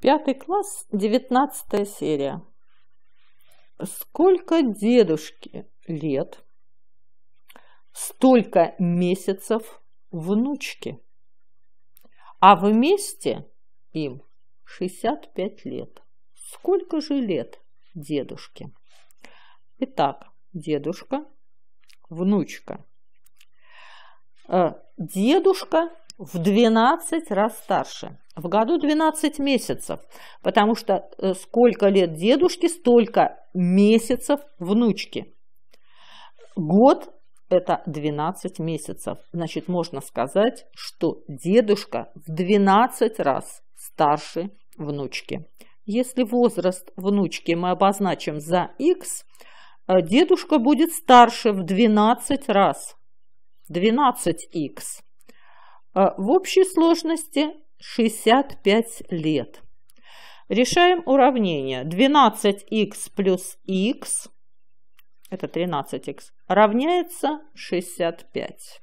Пятый класс, девятнадцатая серия. Сколько дедушке лет, столько месяцев внучки, а вместе им 65 лет. Сколько же лет дедушке? Итак, дедушка, внучка. Э, дедушка в 12 раз старше. В году 12 месяцев, потому что э, сколько лет дедушке, столько месяцев внучки. Год – это 12 месяцев. Значит, можно сказать, что дедушка в 12 раз старше внучки. Если возраст внучки мы обозначим за x, э, дедушка будет старше в 12 раз. 12х. А в общей сложности 65 лет. Решаем уравнение. 12х плюс х, это 13х, равняется 65.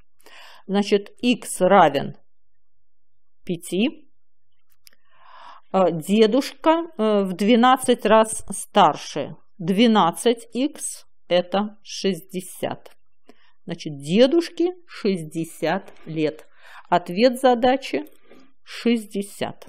Значит, х равен 5. А дедушка э, в 12 раз старше. 12х это 60. Значит, дедушке 60 лет. Ответ задачи 60.